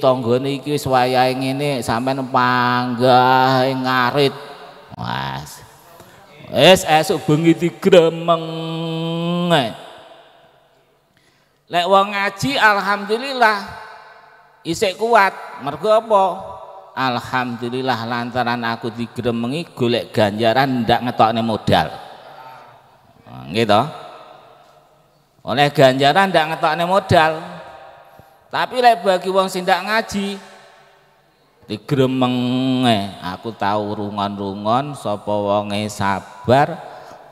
tonggo niki wis ini sampai sampean ngarit mas Es esuk bengi gremeng lek wong ngaji alhamdulillah isek kuat mergo apa alhamdulillah lantaran aku digremengi golek ganjaran ndak ngetokne modal nggih gitu. oleh ganjaran ndak ngetokne modal tapi lek bagi wong sing ndak ngaji digremenge, eh, aku tahu rungon-rungon sapa wonge sabar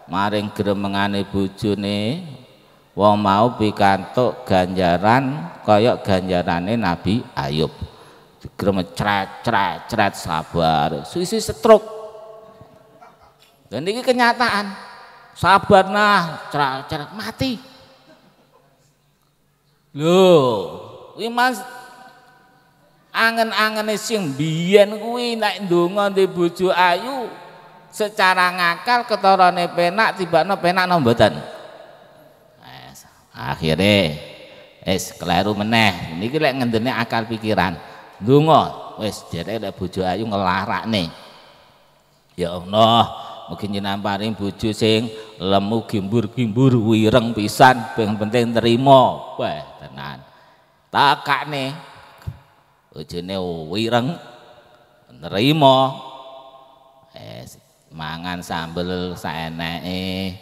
maring gremengane bojone wong mau pikantuk ganjaran kaya ganjarane Nabi Ayub. Digremeng cret cret sabar, suisi setruk. Dan ini kenyataan. Sabar nah, cret cret mati. Loh, Kuwi Mas angen-angene sing biyen kuwi nek ndonga ndek bojo ayu secara ngakal ketorone penak tibakno penak nang mboten. Akhire es keliru meneh. Niki lek ngendene akal pikiran. Ndonga wis derek lek bojo ayu ngelarakne. Ya Allah, mungkin jenengan paring bojo sing lemu gimbur-gimbur wireng pisan, ping penting terima. Wah, tenan. Takak nih ujune wireng nerimo eh mangan sambel saeneke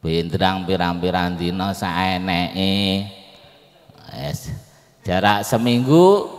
bintang pirang-pirang dino saeneke eh jarak seminggu